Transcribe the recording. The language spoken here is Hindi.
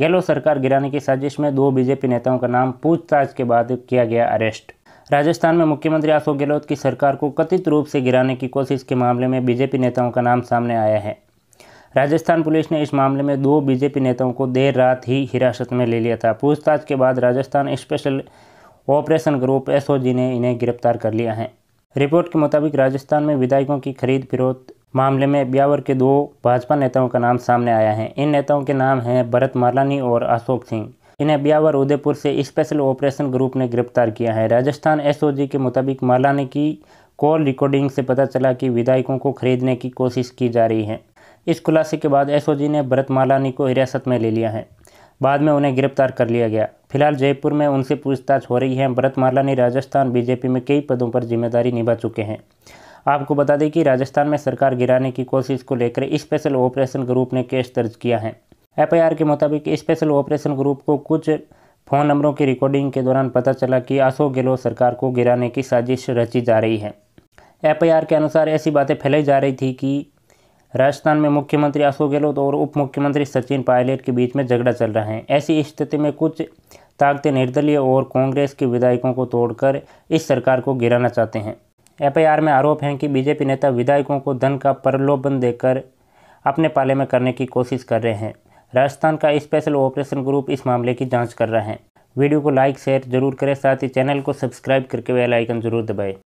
गहलोत सरकार गिराने की साजिश में दो बीजेपी नेताओं का नाम पूछताछ के बाद किया गया अरेस्ट राजस्थान में मुख्यमंत्री अशोक गहलोत की सरकार को कथित रूप से गिराने की कोशिश के मामले में बीजेपी नेताओं का नाम सामने आया है राजस्थान पुलिस ने इस मामले में दो बीजेपी नेताओं को देर रात ही हिरासत में ले लिया था पूछताछ के बाद Rajasthan special operation group SOG ने इन्हें गिरफ्तार कर लिया है रिपोर्ट के मुताबिक राजस्थान में विधायकों की खरीद फिरोत मामले में ब्यावर के दो भाजपा नेताओं का नाम सामने आया है इन नेताओं के नाम हैं भरत मालानी और अशोक सिंह इन्हें ब्यावर उदयपुर से स्पेशल ऑपरेशन ग्रुप ने गिरफ्तार किया है राजस्थान एसओजी के मुताबिक मालानी की कॉल रिकॉर्डिंग से पता चला कि विधायकों को खरीदने की कोशिश की जा रही है इस खुलासे के बाद एसओजी ने भरत मालानी को हिरासत में ले लिया है बाद में उन्हें गिरफ्तार कर लिया गया फिलहाल जयपुर में उनसे पूछताछ हो रही है भरत मालानी राजस्थान बीजेपी में कई पदों पर जिम्मेदारी निभा चुके हैं आपको बता दें कि राजस्थान में सरकार गिराने की कोशिश को लेकर स्पेशल ऑपरेशन ग्रुप ने केस दर्ज किया है एफआईआर के मुताबिक स्पेशल ऑपरेशन ग्रुप को कुछ फ़ोन नंबरों की रिकॉर्डिंग के दौरान पता चला कि अशोक गहलोत सरकार को गिराने की साजिश रची जा रही है एफआईआर के अनुसार ऐसी बातें फैलाई जा रही थी कि राजस्थान में मुख्यमंत्री अशोक गहलोत और उप मुख्यमंत्री सचिन पायलट के बीच में झगड़ा चल रहा है ऐसी स्थिति में कुछ ताकतें निर्दलीय और कांग्रेस के विधायकों को तोड़कर इस सरकार को गिराना चाहते हैं एफआईआर में आरोप है कि बीजेपी नेता विधायकों को धन का प्रलोभन देकर अपने पाले में करने की कोशिश कर रहे हैं राजस्थान का स्पेशल ऑपरेशन ग्रुप इस मामले की जांच कर रहा है वीडियो को लाइक शेयर जरूर करें साथ ही चैनल को सब्सक्राइब करके बेल आइकन जरूर दबाएं